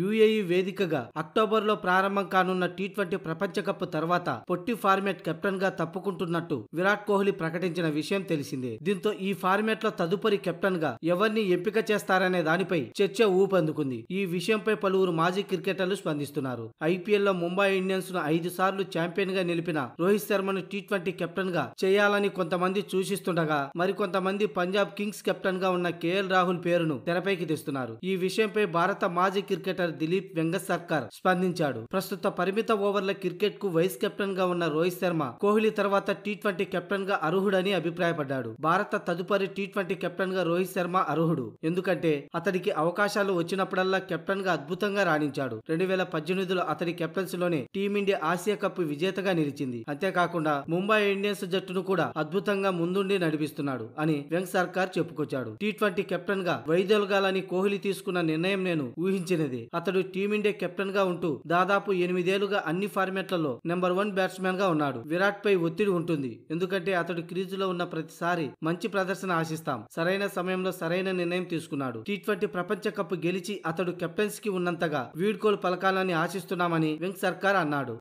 UAE వేదికగా అక్టోబర్లో ప్రారంభం కానున్న టీ ట్వంటీ ప్రపంచ కప్ తర్వాత పొట్టి ఫార్మాట్ కెప్టెన్ గా తప్పుకుంటున్నట్టు విరాట్ కోహ్లీ ప్రకటించిన విషయం తెలిసిందే దీంతో ఈ ఫార్మాట్ లో తదుపరి కెప్టెన్ గా ఎవరిని ఎంపిక చేస్తారనే దానిపై చర్చ ఊపందుకుంది ఈ విషయంపై పలువురు మాజీ క్రికెటర్లు స్పందిస్తున్నారు ఐపీఎల్ లో ముంబై ఇండియన్స్ ను ఐదు సార్లు ఛాంపియన్ గా నిలిపిన రోహిత్ శర్మను టీ ట్వంటీ కెప్టెన్ గా చేయాలని కొంతమంది సూచిస్తుండగా మరికొంతమంది పంజాబ్ కింగ్స్ కెప్టెన్ గా ఉన్న కేఎల్ రాహుల్ పేరును తెరపైకి తెస్తున్నారు ఈ విషయంపై భారత మాజీ క్రికెటర్ కెప్టెన్ దిలీప్ వెంగసర్కర్ సర్కార్ స్పందించాడు ప్రస్తుత పరిమిత ఓవర్ల క్రికెట్ కు వైస్ కెప్టెన్ గా ఉన్న రోహిత్ శర్మ కోహ్లీ తర్వాత టీ ట్వంటీ కెప్టెన్ గా అర్హుడని అభిప్రాయపడ్డాడు భారత తదుపరి టీ ట్వంటీ కెప్టెన్ గా రోహిత్ శర్మ అర్హుడు ఎందుకంటే అతడికి అవకాశాలు వచ్చినప్పుడల్లా కెప్టెన్ గా అద్భుతంగా రాణించాడు రెండు వేల పద్దెనిమిదిలో అతడి లోనే టీమిండియా ఆసియా కప్ విజేతగా నిలిచింది అంతేకాకుండా ముంబై ఇండియన్స్ జట్టును కూడా అద్భుతంగా ముందుండి నడిపిస్తున్నాడు అని వెంగ్ సర్కార్ చెప్పుకొచ్చాడు టీ ట్వంటీ కెప్టెన్ గా వైదొలగాలని కోహ్లీ తీసుకున్న నిర్ణయం నేను ఊహించినది అతడు టీమిండియా కెప్టెన్ గా ఉంటూ దాదాపు ఎనిమిదేళ్లుగా అన్ని ఫార్మాట్లలో నెంబర్ వన్ బ్యాట్స్మెన్ గా ఉన్నాడు విరాట్ పై ఒత్తిడి ఉంటుంది ఎందుకంటే అతడు క్రీజులో ఉన్న ప్రతిసారి మంచి ప్రదర్శన ఆశిస్తాం సరైన సమయంలో సరైన నిర్ణయం తీసుకున్నాడు టీ ట్వంటీ ప్రపంచ కప్ గెలిచి అతడు కెప్టెన్స్ కి ఉన్నంతగా వీడ్కోలు పలకాలని ఆశిస్తున్నామని వెంక్ సర్కార్ అన్నాడు